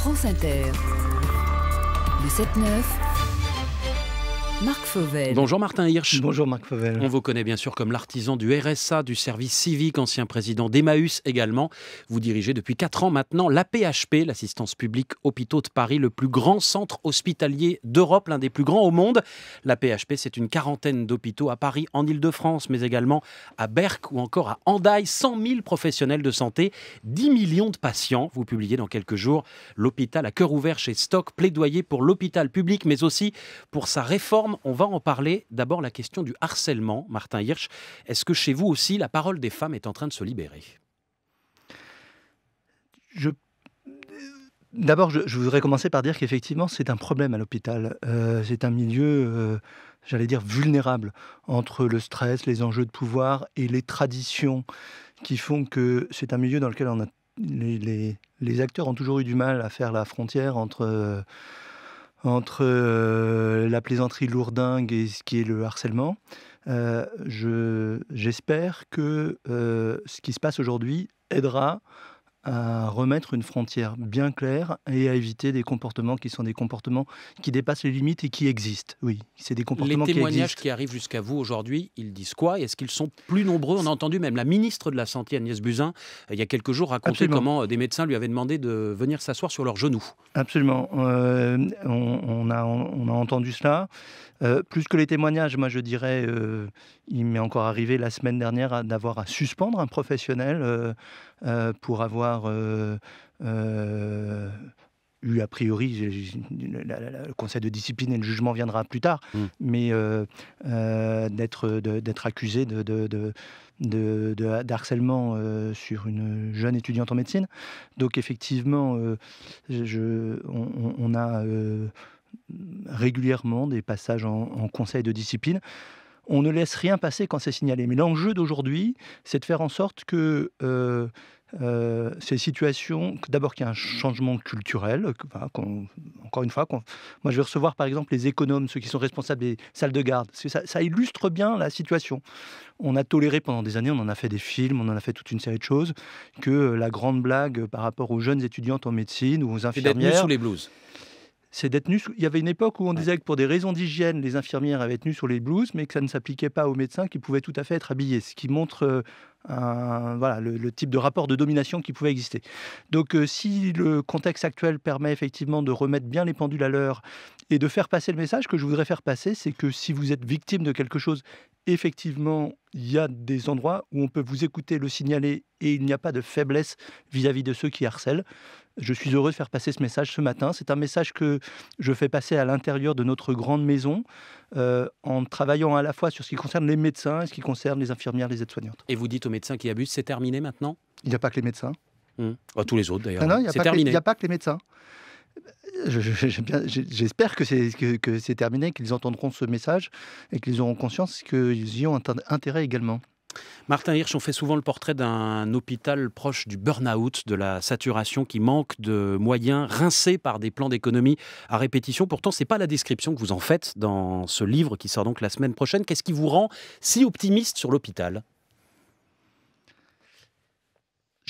France Inter. Le 7-9. Marc Fauvel. Bonjour Martin Hirsch. Bonjour Marc Fauvel. On vous connaît bien sûr comme l'artisan du RSA, du service civique, ancien président d'Emmaüs également. Vous dirigez depuis 4 ans maintenant l'APHP, l'assistance publique hôpitaux de Paris, le plus grand centre hospitalier d'Europe, l'un des plus grands au monde. L'APHP, c'est une quarantaine d'hôpitaux à Paris, en Ile-de-France, mais également à Berck ou encore à Andaille. 100 000 professionnels de santé, 10 millions de patients. Vous publiez dans quelques jours l'hôpital à cœur ouvert chez Stock, plaidoyer pour l'hôpital public, mais aussi pour sa réforme on va en parler. D'abord, la question du harcèlement. Martin Hirsch, est-ce que chez vous aussi, la parole des femmes est en train de se libérer D'abord, je, voudrais commencer par dire qu'effectivement, c'est un problème à l'hôpital. Euh, c'est un milieu, euh, j'allais dire, vulnérable entre le stress, les enjeux de pouvoir et les traditions qui font que c'est un milieu dans lequel les, acteurs ont toujours eu du mal à faire la frontière entre... Euh, entre euh, la plaisanterie lourdingue et ce qui est le harcèlement. Euh, j'espère que euh, ce qui se passe aujourd'hui aidera à remettre une frontière bien claire et à éviter des comportements qui sont des comportements qui dépassent les limites et qui existent. Oui, c'est des comportements qui existent. Les témoignages qui, arrivent jusqu'à vous aujourd'hui, ils disent quoi Est-ce qu'ils sont plus nombreux On a entendu même la ministre de la Santé, Agnès Buzyn, euh, il y a quelques jours, raconter comment euh, des médecins lui avaient demandé de venir s'asseoir sur leurs genoux. Absolument. Euh, on, a, on, a, entendu cela. plus que les témoignages, moi je dirais, il m'est encore arrivé la semaine dernière d'avoir à suspendre un professionnel pour avoir euh, euh, eu a priori, le conseil de discipline et le jugement viendra plus tard, mm. mais euh, d'être accusé de, sur une jeune étudiante en médecine. Donc effectivement, on, a régulièrement des passages en, conseil de discipline on ne laisse rien passer quand c'est signalé. Mais l'enjeu d'aujourd'hui, c'est de faire en sorte que c'est euh, ces situations, d'abord qu'il y a un changement culturel, encore une fois, moi je vais recevoir par exemple les économes, ceux qui sont responsables des salles de garde, ça, illustre bien la situation. On a toléré pendant des années, on en a fait des films, on en a fait toute une série de choses, que la grande blague par rapport aux jeunes étudiantes en médecine ou aux infirmières... sous les blouses c'est d'être Il y avait une époque où on disait que pour des raisons d'hygiène, les infirmières avaient tenu sur les blouses, mais que ça ne s'appliquait pas aux médecins qui pouvaient tout à fait être habillés, ce qui montre euh, le, type de rapport de domination qui pouvait exister. Donc euh, si le contexte actuel permet effectivement de remettre bien les pendules à l'heure et de faire passer le message que je voudrais faire passer, c'est que si vous êtes victime de quelque chose effectivement, il y a des endroits où on peut vous écouter, le signaler, et il n'y a pas de faiblesse vis-à-vis de ceux qui harcèlent. Je suis heureux de faire passer ce message ce matin. C'est un message que je fais passer à l'intérieur de notre grande maison, euh, en travaillant à la fois sur ce qui concerne les médecins et ce qui concerne les infirmières, les aides-soignantes. Et vous dites aux médecins qui abusent, c'est terminé maintenant Il n'y a pas que les médecins. Mmh. Oh, tous les autres d'ailleurs. non, il n'y a, pas que les médecins j'espère que c'est que, terminé, qu'ils entendront ce message et qu'ils auront conscience qu'ils y ont intérêt également. Martin Hirsch, on fait souvent le portrait d'un hôpital proche du burn-out, de la saturation qui manque de moyens, rincé par des plans d'économie à répétition. Pourtant, ce n'est pas la description que vous en faites dans ce livre qui sort donc la semaine prochaine. Qu'est-ce qui vous rend si optimiste sur l'hôpital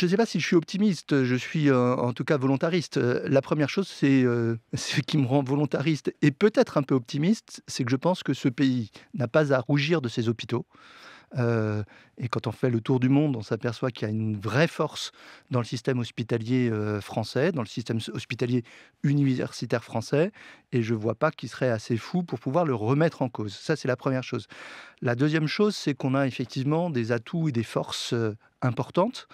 je ne sais pas si je suis optimiste, je suis euh, en tout cas volontariste. Euh, la première chose, c'est euh, ce qui me rend volontariste et peut-être un peu optimiste, c'est que je pense que ce pays n'a pas à rougir de ses hôpitaux. et quand on fait le tour du monde, on s'aperçoit qu'il y a une vraie force dans le système hospitalier français, dans le système hospitalier universitaire français. Et je ne vois pas qui serait assez fou pour pouvoir le remettre en cause. Ça, c'est la première chose. La deuxième chose, c'est qu'on a effectivement des atouts et des forces importantes.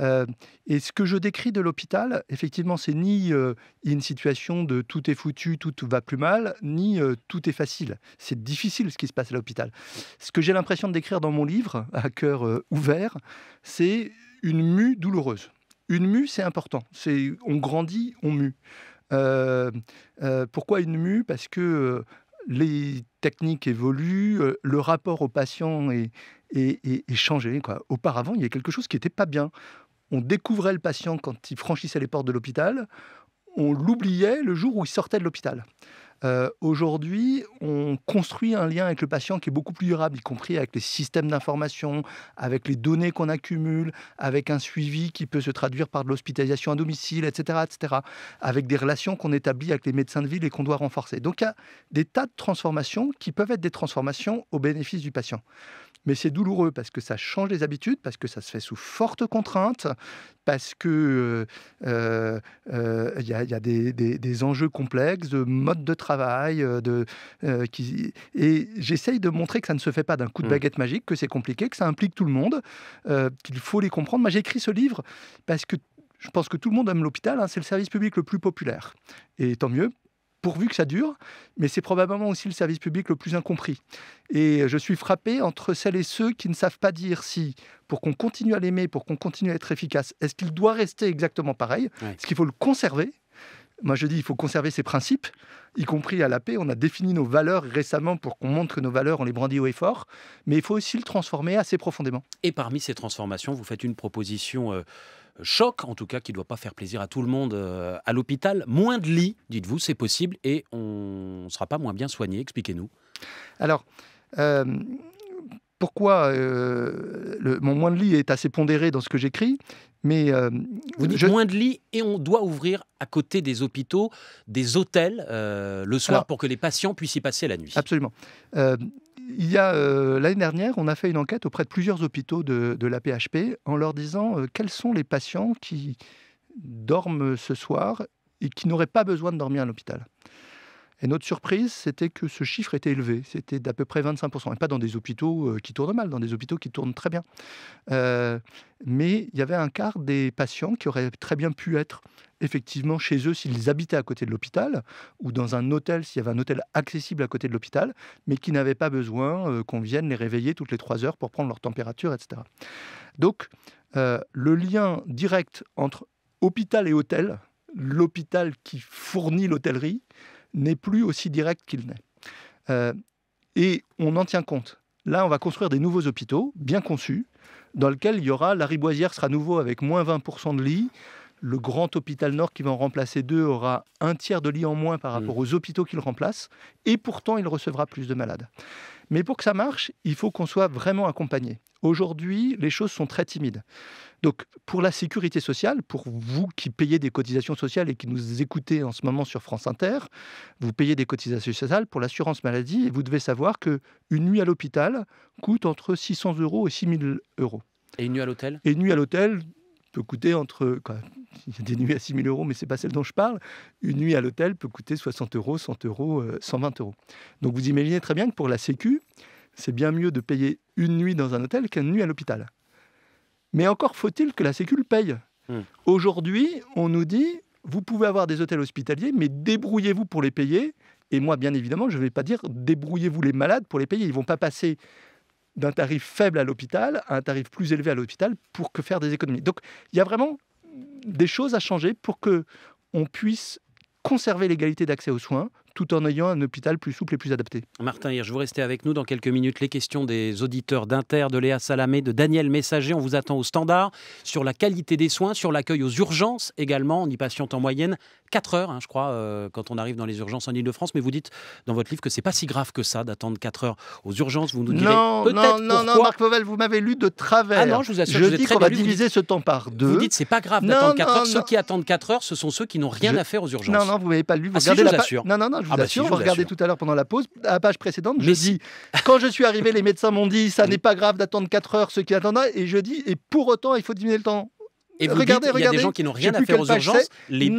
Euh, et ce que je décris de l'hôpital, effectivement, c'est ni euh, une situation de tout est foutu, tout, va plus mal, ni euh, tout est facile. C'est difficile ce qui se passe à l'hôpital. Ce que j'ai l'impression de décrire dans mon livre, à cœur ouvert, c'est une mue douloureuse. Une mue, c'est important. C'est on grandit, on mue. pourquoi une mue Parce que les techniques évoluent, le rapport au patient est, changé. Quoi. Auparavant, il y a quelque chose qui n'était pas bien on découvrait le patient quand il franchissait les portes de l'hôpital, on l'oubliait le jour où il sortait de l'hôpital. Euh, aujourd'hui, on construit un lien avec le patient qui est beaucoup plus durable, y compris avec les systèmes d'information, avec les données qu'on accumule, avec un suivi qui peut se traduire par de l'hospitalisation à domicile, etc., etc., avec des relations qu'on établit avec les médecins de ville et qu'on doit renforcer. Donc il y a des tas de transformations qui peuvent être des transformations au bénéfice du patient mais c'est douloureux parce que ça change les habitudes, parce que ça se fait sous forte contrainte, parce que euh, euh, euh, il y, a, des, enjeux complexes de mode de travail, de et j'essaye de montrer que ça ne se fait pas d'un coup de mmh. baguette magique, que c'est compliqué, que ça implique tout le monde, qu'il faut les comprendre. Moi, j'ai écrit ce livre parce que je pense que tout le monde aime l'hôpital, hein, c'est le service public le plus populaire. Et tant mieux, pourvu que ça dure, mais c'est probablement aussi le service public le plus incompris. Et je suis frappé entre celles et ceux qui ne savent pas dire si, pour qu'on continue à l'aimer, pour qu'on continue à être efficace, est-ce qu'il doit rester exactement pareil Est-ce qu'il faut le conserver moi, je dis, il faut conserver ses principes, y compris à la paix. On a défini nos valeurs récemment pour qu'on montre que nos valeurs, on les brandit haut et fort, mais il faut aussi le transformer assez profondément. Et parmi ces transformations, vous faites une proposition euh, choc, en tout cas, qui ne doit pas faire plaisir à tout le monde euh, à l'hôpital. Moins de lits, dites-vous, c'est possible, et on ne sera pas moins bien soigné. Expliquez-nous. Alors, euh, pourquoi euh, mon moins de lit est assez pondéré dans ce que j'écris mais vous dites moins de lits et on doit ouvrir à côté des hôpitaux des hôtels le soir pour que les patients puissent y passer la nuit. Absolument il y a euh, l'année dernière, on a fait une enquête auprès de plusieurs hôpitaux de, la PHP en leur disant euh, quels sont les patients qui dorment ce soir et qui n'auraient pas besoin de dormir à l'hôpital. Et notre surprise, c'était que ce chiffre était élevé. C'était d'à peu près 25%. Et pas dans des hôpitaux euh, qui tournent mal, dans des hôpitaux qui tournent très bien. Euh, mais il y avait un quart des patients qui auraient très bien pu être effectivement chez eux s'ils habitaient à côté de l'hôpital ou dans un hôtel s'il y avait un hôtel accessible à côté de l'hôpital, mais qui n'avaient pas besoin euh, qu'on vienne les réveiller toutes les trois heures pour prendre leur température, etc. Donc, le lien direct entre hôpital et hôtel, l'hôpital qui fournit l'hôtellerie, n'est plus aussi direct qu'il n'est. Euh, et on en tient compte. Là, on va construire des nouveaux hôpitaux, bien conçus, dans lesquels il y aura, La Riboisière sera nouveau avec moins 20% de lits, le grand hôpital Nord qui va en remplacer deux aura un tiers de lits en moins par rapport mmh. aux hôpitaux qu'il remplace, et pourtant il recevra plus de malades. Mais pour que ça marche, il faut qu'on soit vraiment accompagné. Aujourd'hui, les choses sont très timides. Donc, pour la sécurité sociale, pour vous qui payez des cotisations sociales et qui nous écoutez en ce moment sur France Inter, vous payez des cotisations sociales pour l'assurance maladie et vous devez savoir que une nuit à l'hôpital coûte entre 600 euros et 6000 euros. Et une nuit à l'hôtel Et une nuit à l'hôtel peut coûter entre. il y a des nuits à 6 000 euros, mais ce n'est pas celle dont je parle. Une nuit à l'hôtel peut coûter 60 euros, 100 euros, 120 euh, euros. Donc vous imaginez très bien que pour la Sécu, c'est bien mieux de payer une nuit dans un hôtel qu'une nuit à l'hôpital. Mais encore faut-il que la Sécu paye. Hmm. Aujourd'hui, on nous dit, vous pouvez avoir des hôtels hospitaliers, mais débrouillez-vous pour les payer. Et moi, bien évidemment, je ne vais pas dire débrouillez-vous les malades pour les payer. Ils ne vont pas passer d'un tarif faible à l'hôpital à un tarif plus élevé à l'hôpital pour que faire des économies. Donc, il y a vraiment des choses à changer pour que on puisse conserver l'égalité d'accès aux soins, tout en ayant un hôpital plus souple et plus adapté. Martin Hirsch, vous restez avec nous dans quelques minutes. Les questions des auditeurs d'Inter, de Léa Salamé, de Daniel Messager, on vous attend au standard sur la qualité des soins, sur l'accueil aux urgences également. On y patiente en moyenne 4 heures, hein, je crois, euh, quand on arrive dans les urgences en Ile-de-France. Mais vous dites dans votre livre que c'est pas si grave que ça d'attendre 4 heures aux urgences. Vous nous direz peut-être non, pourquoi... non, Marc Povel, vous m'avez lu de travers. Ah non, je vous assure, je dis qu'on va diviser ce temps par deux. Vous dites c'est pas grave d'attendre 4 heures. Ceux qui attendent 4 heures, ce sont ceux qui n'ont rien à faire aux urgences. Non, non, vous m'avez pas lu. Vous ah, si, Non, non, non je vous ah bah assure. Si, tout à l'heure pendant la pause, à la page précédente, je dis quand je suis arrivé, les médecins m'ont dit ça n'est pas grave d'attendre 4 heures, ce qui attendent, et je dis et pour autant, il faut diminuer le temps. Et vous regardez, regardez, il y a des gens qui n'ont rien à faire aux urgences, les,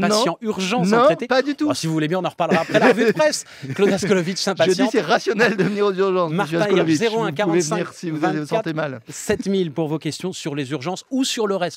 patients urgents sont non, traités. pas du tout. Oh, si vous voulez bien, on en reparlera après la revue de presse. Claude Askolovitch, sympathique. Je dis, c'est rationnel de venir aux urgences. Martin, il y a 0145 si vous 7000 pour vos questions sur les urgences ou sur le reste.